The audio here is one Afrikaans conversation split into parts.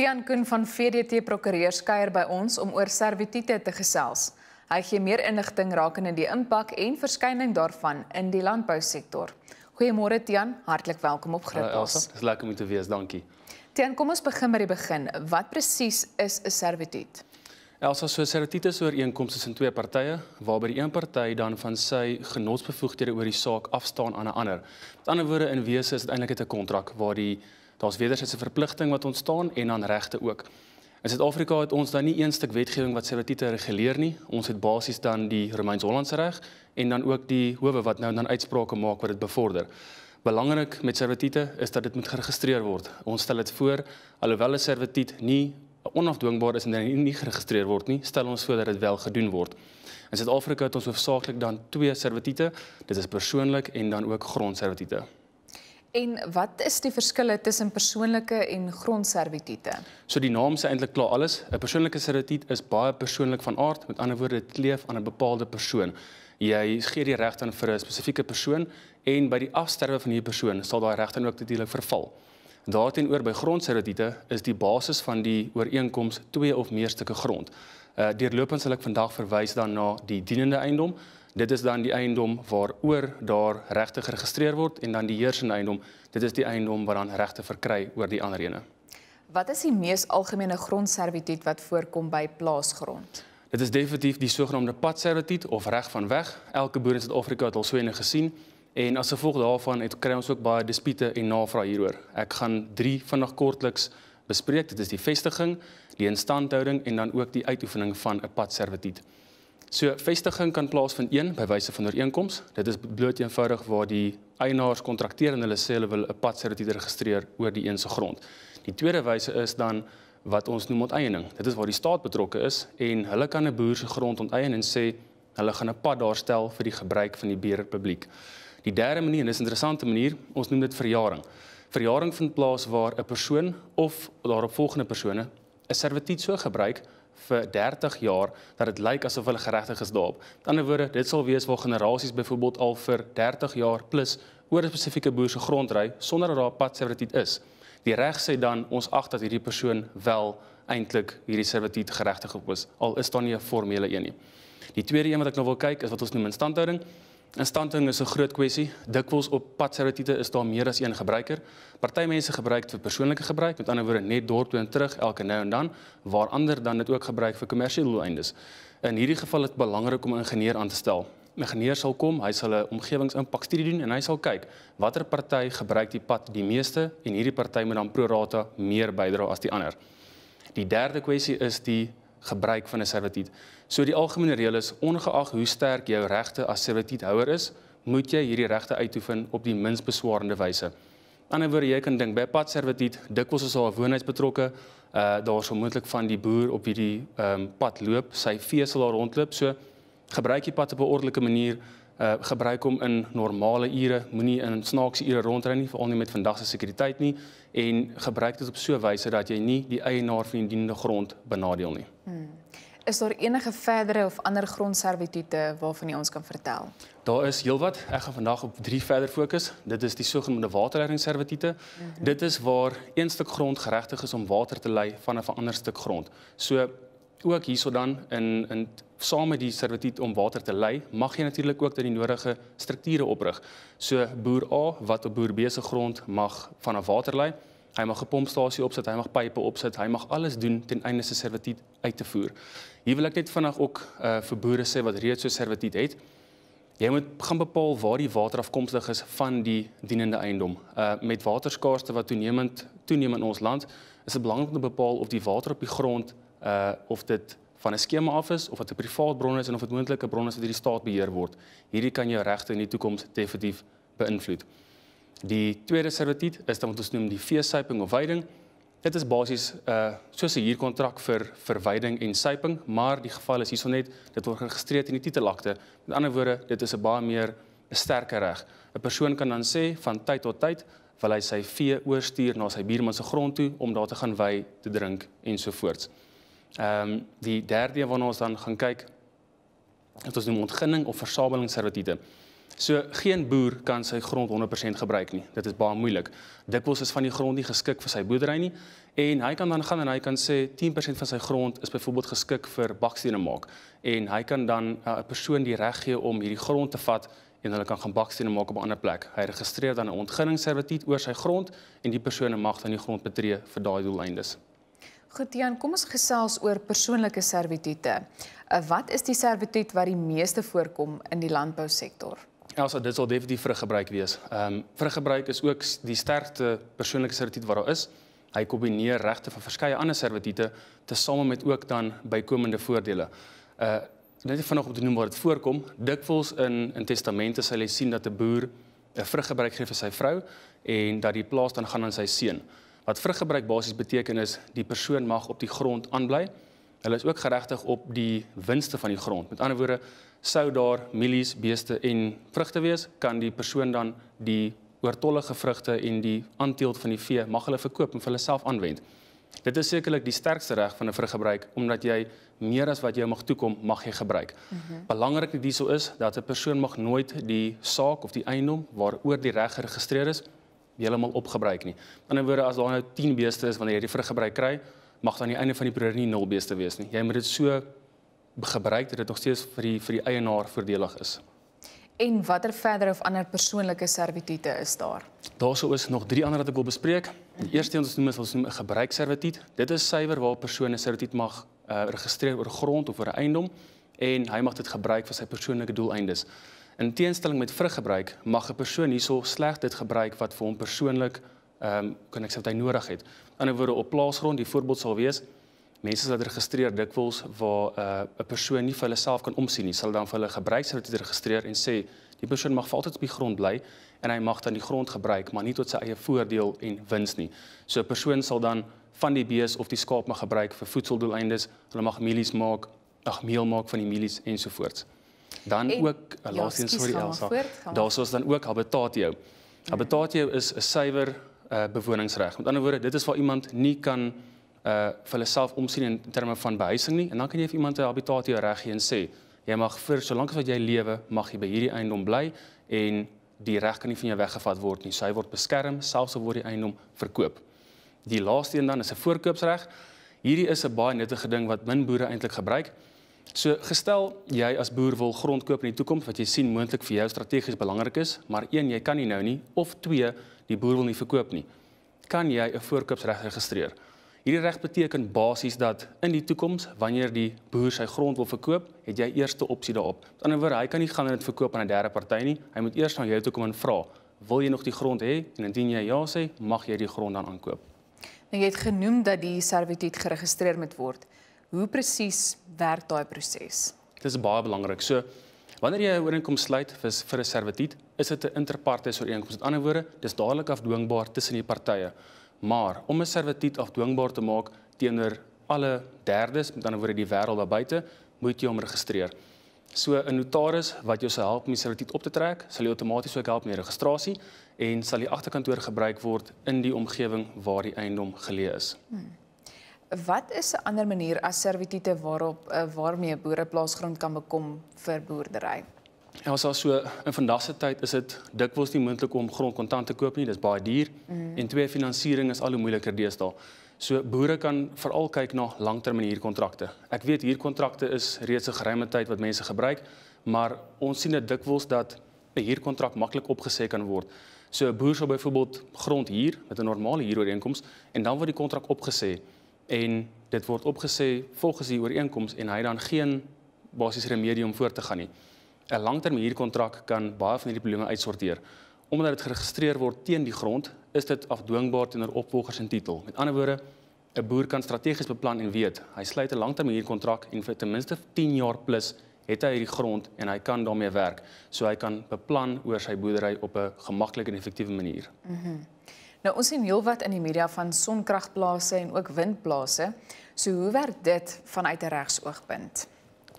Tian Kun van VDT Prokureurs kuier by ons om oor servitute te gesels. Hy gee meer inligting rakende in die impak en verskynings daarvan in die landbousektor. Goeiemôre Tian, hartlik welkom op Grootos. Eh, dit is lekker om te wees, dankie. Tian, kom ons begin by die begin. Wat presies is 'n servituut? Elsa, so 'n servituut is 'n ooreenkoms tussen twee partye waarby die een party dan van sy genotsbevoegdhede oor die saak afstaan aan 'n ander. Met ander woorde, in wese is dit eintlik 'n kontrak waar die Daar's wederzijdse verpligting wat ontstaan en dan regte ook. In Suid-Afrika het ons dan nie een stuk wetgewing wat servitute reguleer nie. Ons het basies dan die Romeins-Hollandse reg en dan ook die howe wat nou dan uitsprake maak wat dit bevorder. Belangrik met servitute is dat dit moet geregistreer word. Ons stel dit voor alhoewel 'n servituut nie onafdwingbaar is indien dit nie geregistreer word nie, stel ons voor dat dit wel gedoen word. In Suid-Afrika het ons hoofsaaklik dan twee servituute. Dit is persoonlik en dan ook grondservitute. En wat is die verskille tussen persoonlike en grondservitute? So die naam sê eintlik klaar alles. 'n Persoonlike servituut is baie persoonlik van aard, met ander woorde, dit kleef aan 'n bepaalde persoon. Jy gee die reg dan vir 'n spesifieke persoon en by die afsterwe van hierdie persoon sal daai reg dan ook natuurlik verval. Daarteenoor by grondservituute is die basis van die ooreenkoms twee of meer stukke grond. Uh deurlopend sal ek vandag verwys dan na die dienende eiendom Dit is dan die eiendom waaroor daar regte geregistreer word en dan die heersende eiendom, dit is die eiendom waaraan regte verkry oor die ander ene. Wat is die mees algemene grondservituut wat voorkom by plaasgrond? Dit is definitief die sogenaamde padservituut of reg van weg. Elke boer in Suid-Afrika het al so ene gesien en as gevolg daarvan het kry ons ook baie dispute en navraag hieroor. Ek gaan 3 vinnig kortliks bespreek. Dit is die vestiging, die instandhouding en dan ook die uitoefening van 'n padservituut. So vestiging kan plaasvind een by wyse van ooreenkoms. Dit is bloot eenvoudig waar die eienaars kontrakteer en hulle sê hulle wil 'n pad sertifikaat registreer oor die een se grond. Die tweede wyse is dan wat ons noem onteiening. Dit is waar die staat betrokke is en hulle kan 'n boer se grond onteien en sê hulle gaan 'n pad daarstel vir die gebruik van die beheer publiek. Die derde manier en dis 'n interessante manier, ons noem dit verjaring. Verjaring vind plaas waar 'n persoon of daaropvolgende persone 'n servituut so gebruik vir 30 jaar dat dit lyk asof hulle geregtig is daarop. Met ander woorde, dit sal wees waar generasies byvoorbeeld al vir 30 jaar plus oor 'n spesifieke boer se grond ry sonder dat daar 'n pad servitut is. Die reg sê dan ons ag dat hierdie persoon wel eintlik hierdie servitut geregtig op is, al is daar nie 'n formele een nie. Die tweede een wat ek nou wil kyk is wat ons noem instandhouding. Instanting is 'n groot kwessie. Dikwels op padserotiete is daar meer as een gebruiker. Party mense gebruik dit vir persoonlike gebruik, met ander woorde net dorp toe en terug elke nou en dan, waar ander dan dit ook gebruik vir kommersiële doeleindes. In hierdie geval is dit belangrik om 'n ingenieur aan te stel. 'n Ingenieur sal kom, hy sal 'n omgewingsimpakstudie doen en hy sal kyk watter party gebruik die pad die meeste en hierdie party moet dan pro rata meer bydra as die ander. Die derde kwessie is die gebruik van 'n servituut. So die algemene reël is ongeag hoe sterk jou regte as servituuthouer is, moet jy hierdie regte uitoefen op die minst beswarende wyse. Anderswoor jy kan dink by pad servituut, dikwels is daar 'n woonhuis betrokke, uh daar sou moontlik van die boer op hierdie ehm um, pad loop, sy vee sal daar rondloop. So gebruik die pad op 'n ordelike manier, uh gebruik hom in normale ure, moenie in snaakse ure rondry nie, veral nie met vandag se sekuriteit nie en gebruik dit op so 'n wyse dat jy nie die eienaar van die dienende grond benadeel nie. Hmm. Is daar enige verdere of ander grondservitute waarvan jy ons kan vertel? Daar is heelwat. Ek gaan vandag op drie verder fokus. Dit is die sogenaamde waterleidingservitute. Hmm. Dit is waar een stuk grond geregtig is om water te lei van 'n ander stuk grond. So ook hierso dan in in saam met die servitiet om water te lei, mag jy natuurlik ook dat die nodige strukture oprig. So boer A wat op boer B se grond mag van 'n water lei. Hy mag 'n pompstasie opsit, hy mag pipe opsit, hy mag alles doen ten einde sy servitiet uit te voer. Hier wil ek net vandag ook uh, vir boere sê wat reeds so servitiet het. Jy moet gaan bepaal waar die water afkomstig is van die dienende eiendom. Uh met waterskaarste wat toenemend toeneem in ons land, is dit belangrik om te bepaal of die water op die grond uh of dit van 'n skema af is of dit 'n privaat bron is en of dit moontlike bronne is wat deur die staat beheer word. Hierdie kan jou regte in die toekoms definitief beïnvloed. Die tweede servitut is dan wat ons noem die veesuiping of veiding. Dit is basies uh soos 'n huurkontrak vir verwyding en suiping, maar die geval is hiersonet dit word geregistreer in die titelakte. Met ander woorde, dit is 'n baie meer 'n sterker reg. 'n Persoon kan dan sê van tyd tot tyd wil hy sy vee oorstuur na sy buurman se grond toe om daar te gaan wei, te drink ensovoorts. Ehm um, die derde waarna ons dan gaan kyk wat ons noem ontginning of versamelingsservitude. So geen boer kan sy grond 100% gebruik nie. Dit is baie moeilik. Dikwels is van die grond nie geskik vir sy boerdery nie en hy kan dan gaan en hy kan sê 10% van sy grond is byvoorbeeld geskik vir bakstene maak en hy kan dan eh, 'n persoon die reg gee om hierdie grond te vat en hulle kan gaan bakstene maak op 'n ander plek. Hy registreer dan 'n ontginningsservituut oor sy grond en die persoon mag dan die grond betree vir daai doeleindes. Goed, Jan, kom ons gesels oor persoonlike servitute. Eh, wat is die servituut wat die meeste voorkom in die landbousektor? Elsa, ja, dit sal definitief vruggebruik wees. Ehm um, vruggebruik is ook die sterkste persoonlike servituut wat daar is. Hy kombineer regte van verskeie ander servitute tesame met ook dan bykomende voordele. Uh dit is vanaand om te noem waar dit voorkom. Dikwels in in testamente sal jy sien dat 'n boer 'n vruggebruik gee vir sy vrou en dat die plaas dan gaan aan sy seun. Wat vruggebruik basies beteken is die persoon mag op die grond aanbly. Hulle is ook geregtig op die winste van die grond. Met ander woorde, sou daar mielies, beeste en vrugte wees, kan die persoon dan die oortollige vrugte en die aanteelt van die vee mag hulle verkoop en vir hulle self aanwend. Dit is sekerlik die sterkste reg van 'n vruggebruik omdat jy meer as wat jy mag toekom mag jy gebruik. Mm -hmm. Belangrik hierdie sou is dat 'n persoon mag nooit die saak of die eiendom waaroor die reg geregistreer is heeltemal opgebruik nie. In ander woorde as daar nou 10 beeste is wanneer jy die vrug gebruik kry, mag dan aan die einde van die periode nie 0 beeste wees nie. Jy moet dit so gebruik dat dit nog steeds vir die vir die eienaar voordelig is. En watter verder of ander persoonlike servitute is daar? Daarsoos is nog drie ander wat ek wil bespreek. Die eerste een wat ons noem is ons noem 'n gebruikservituut. Dit is suiwer waar 'n persoon 'n servituut mag uh, registreer oor grond of oor 'n eiendom en hy mag dit gebruik vir sy persoonlike doeleindes. In teenstelling met vruggebruik mag 'n persoon hierso slegs dit gebruik wat vir hom persoonlik ehm um, kan ek sê wat hy nodig het. In ander woorde op plaasgrond, die voorbeeld sal wees mense sal registreer dikwels waar eh, 'n uh, persoon nie vir hulle self kan omsien nie, sal dan vir hulle gebruiksrede registreer en sê die persoon mag vir altyd op die grond bly en hy mag dan die grond gebruik, maar nie tot sy eie voordeel en wins nie. So 'n persoon sal dan van die bees of die skaap mag gebruik vir voedseldoeleindes, hulle mag mielies maak, ag meel maak van die mielies ensovoorts. Dan en, ook eh, ja, laasens vir Elsa. Daarsoos dan ook habitatio. Habitatio is 'n suiwer uh, bewoningsreg. Met ander woorde, dit is waar iemand nie kan uh vir hulle self omsien in terme van behuising nie en dan kan jy vir iemand 'n habitatio reg gee en sê jy mag vir solank as wat jy lewe mag jy by hierdie eiendom bly en die reg kan nie van jou weggevat word nie. Sy word beskerm selfs al word die eiendom verkoop. Die laaste een dan is 'n voorkoopsreg. Hierdie is 'n baie nuttige ding wat min boere eintlik gebruik. So gestel jy as boer wil grond koop in die toekoms wat jy sien moontlik vir jou strategies belangrik is, maar een jy kan nie nou nie of twee die boer wil nie verkoop nie. Kan jy 'n voorkoopsreg registreer? Hierdie reg beteken basies dat in die toekoms wanneer die boer sy grond wil verkoop, het jy eerste opsie daarop. Met ander woorde, hy kan nie gaan en dit verkoop aan 'n derde party nie. Hy moet eers na jou toe kom en vra, "Wil jy nog die grond hê?" En indien jy ja sê, mag jy die grond dan aankoop. En nou, jy het genoem dat die servituut geregistreer moet word. Hoe presies werk daai proses? Dit is baie belangrik. So wanneer jy 'n ooreenkoms sluit vir vir 'n servituut, is dit 'n interpartes ooreenkoms. Met ander woorde, dis dadelik afdwingbaar tussen die partye. Maar om 'n servituut afdwingbaar te maak teenoor alle derdes, met ander woorde die wêreld daar buite, moet jy hom registreer. So 'n notaris wat jou sal help om die servituut op te trek, sal jou outomaties ook help met registrasie en sal die agterkantoor gebruik word in die omgewing waar die eiendom geleë is. Hmm. Wat is 'n ander manier as servitiete waarop eh, waarmee boere plaasgrond kan bekom vir boerdery? Ja, so so in vandag se tyd is dit dikwels nie moontlik om grond kontant te koop nie, dis baie duur mm. en twee finansiering is al hoe moeiliker deesdae. So boere kan veral kyk na langtermyn huurkontrakte. Ek weet huurkontrakte is reeds 'n geruime tyd wat mense gebruik, maar ons sien dit dikwels dat 'n huurkontrak maklik opgesê kan word. So 'n boer sal byvoorbeeld grond huur met 'n normale huurooreenkoms en dan word die kontrak opgesê en dit word opgesê volgens die ooreenkoms en hy dan geen basiese remedie om voor te gaan nie. 'n Langtermhuurkontrak kan baie van hierdie probleme uitsorteer. Omdat dit geregistreer word teen die grond, is dit afdwingbaar teenoor opvolgers en titel. Met ander woorde, 'n boer kan strategies beplan en weet hy sluit 'n langtermhuurkontrak en vir ten minste 10 jaar plus het hy hierdie grond en hy kan daarmee werk. So hy kan beplan oor sy boerdery op 'n gemaklike en effektiewe manier. Mhm. Mm Nou ons sien heelwat in die media van sonkragplase en ook windplase. So hoe werk dit vanuit 'n regsoogpunt?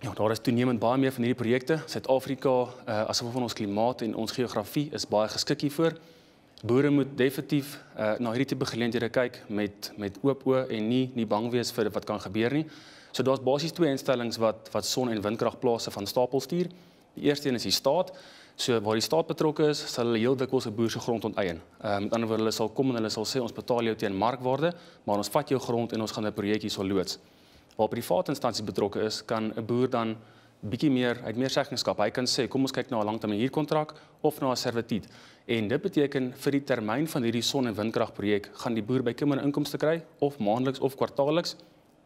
Ja, daar is toenemend baie meer van hierdie projekte. Suid-Afrika, uh, eh, asof van ons klimaat en ons geografie is baie geskik hiervoor. Boere moet definitief uh, na hierdie tipe geleenthede kyk met met oop oë en nie nie bang wees vir wat kan gebeur nie. So daar's basies twee instellings wat wat son- en windkragplase van stapel stuur. Die eerste een is die staat. So waar die staat betrokke is, sal hulle heel dikwels 'n boer se grond onteien. Ehm um, met ander woorde, hulle sal kom en hulle sal sê ons betaal jou teen markwaarde, maar ons vat jou grond en ons gaan 'n projek hier sou loods. Waar private instansies betrokke is, kan 'n boer dan bietjie meer uit meer seggenskap. Hy kan sê kom ons kyk na 'n langtermyn huurkontrak of na 'n servitut. En dit beteken vir die termyn van hierdie son- en windkragprojek gaan die boer bykomende inkomste kry of maandeliks of kwartaalliks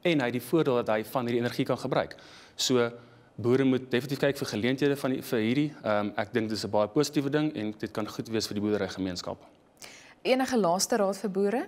en hy het die voordeel dat hy van hierdie energie kan gebruik. So boere moet definitief kyk vir geleenthede van die, vir hierdie. Ehm um, ek dink dis 'n baie positiewe ding en dit kan goed wees vir die boerderygemeenskap. Enige laaste raad vir boere?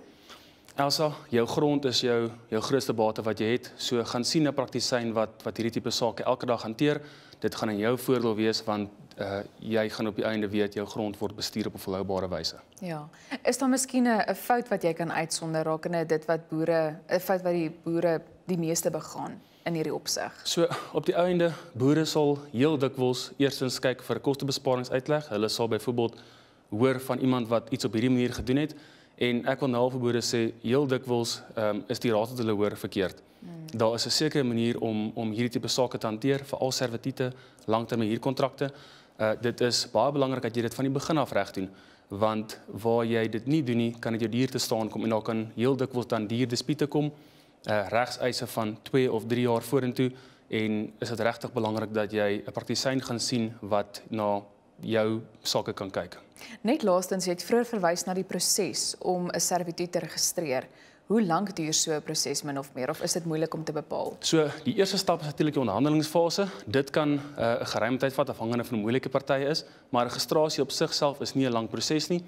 Elsa, jou grond is jou jou grootste bate wat jy het. So gaan sien 'n praktisyn wat wat hierdie tipe sake elke dag hanteer. Dit gaan in jou voordeel wees want uh jy gaan op die einde weet jou grond word bestuur op 'n volhoubare wyse. Ja. Is daar miskien 'n fout wat jy kan uitsonder rakende dit wat boere 'n fout wat die boere die meeste begaan? in hierdie opsig. So op die einde boere sal heel dikwels eersins kyk vir 'n kostebesparingsuitleg. Hulle sal byvoorbeeld hoor van iemand wat iets op hierdie manier gedoen het en ek wil nou vir boere sê heel dikwels um, is die raad wat hulle hoor verkeerd. Hmm. Daar is 'n sekere manier om om hierdie tipe sake te hanteer vir al servitiete, langtermynhuurkontrakte. Uh, eh, dit is baie belangrik dat jy dit van die begin af reg doen want waar jy dit nie doen nie kan dit jou duur te staan kom en daar kan heel dikwels dan duur dispute kom uh, regseise van 2 of 3 jaar vorentoe en is dit regtig belangrik dat jy 'n praktisyn gaan sien wat na jou sake kan kyk. Net laastens jy het vroeër verwys na die proses om 'n servituut te registreer. Hoe lank duur so 'n proses min of meer of is dit moeilik om te bepaal? So, die eerste stap is natuurlik die onderhandelingsfase. Dit kan eh, 'n uh, geruime tyd vat afhangende van hoe moeilike party is, maar registrasie op sigself is nie 'n lang proses nie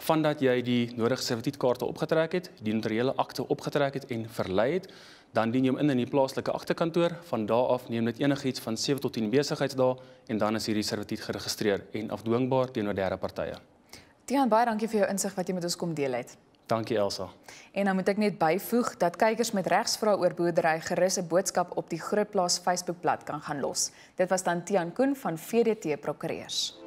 vandat jy die nodige servitietkaarte opgetrek het, die notariële akte opgetrek het en verlei het, dan dien jy hom in in die plaaslike agterkantoor. Van daardie af neem dit enigiets van 7 tot 10 besigheidsdae en dan is hierdie servitiet geregistreer en afdwingbaar teenoor derde partye. Tiaan baie dankie vir jou insig wat jy met ons kom deel het. Dankie Elsa. En dan moet ek net byvoeg dat kykers met regsvrae oor boerdery gerus 'n boodskap op die Grootplaas Facebookblad kan gaan los. Dit was dan Tiaan Koen van VDT Prokureurs.